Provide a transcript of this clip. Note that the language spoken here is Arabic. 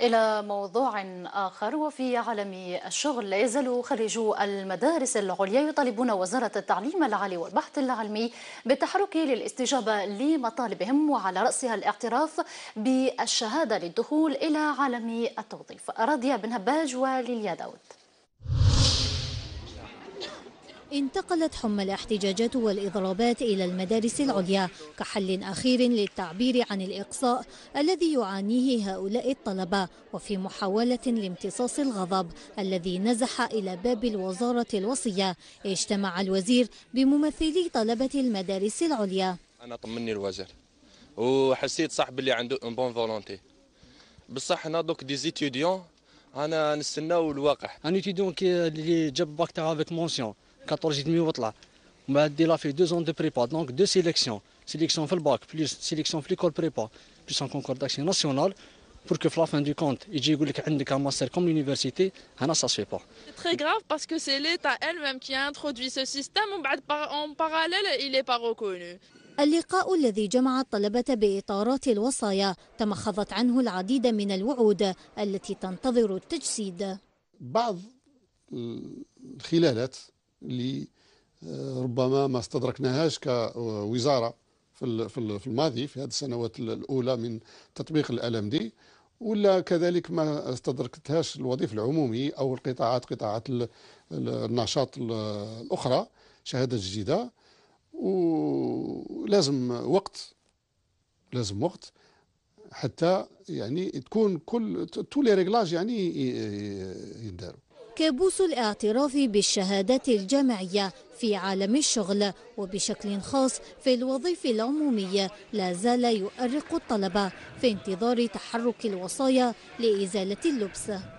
إلى موضوع آخر وفي عالم الشغل لا يزال خريجو المدارس العليا يطالبون وزارة التعليم العالي والبحث العلمي بالتحرك للاستجابة لمطالبهم وعلى رأسها الاعتراف بالشهادة للدخول إلى عالم التوظيف راضية بن هباج وليليا داود انتقلت حمى الاحتجاجات والإضرابات إلى المدارس العليا كحل أخير للتعبير عن الإقصاء الذي يعانيه هؤلاء الطلبة وفي محاولة لامتصاص الغضب الذي نزح إلى باب الوزارة الوصية اجتمع الوزير بممثلي طلبة المدارس العليا أنا طمني الوزير وحسيت صح اللي عنده اون بون فولونتي بصح هنا دوك دي زيتيديون انا نستناو الواقع ان ايتيديون اللي جاب باك تاع افيك مونسيون 14 14,5 وطلع ومعدي لا في 2 ans de prépa donc deux sélections sélection في الباك plus sélection في l'école prépa plus un concours d'action national pour que à la fin du compte, il dit que un master comme l'université, ça se fait pas. C'est très grave parce que c'est l'État elle-même qui a introduit ce système, en parallèle, il n'est pas reconnu. اللقاء الذي جمع الطلبة بإطارات الوصايا تمخضت عنه العديد من الوعود التي تنتظر التجسيد بعض الخلالات اللي آه، ربما ما استدركناهاش كوزاره في في الماضي في هذه السنوات الاولى من تطبيق الالم دي ولا كذلك ما استدركتهاش الوظيفه العمومي او القطاعات قطاعات النشاط الاخرى شهاده جديده ولازم وقت لازم وقت حتى يعني تكون كل تو لي ريغلاج يعني كابوس الاعتراف بالشهادات الجامعية في عالم الشغل وبشكل خاص في الوظيفة العمومية لا زال يؤرق الطلبة في انتظار تحرك الوصايا لإزالة اللبس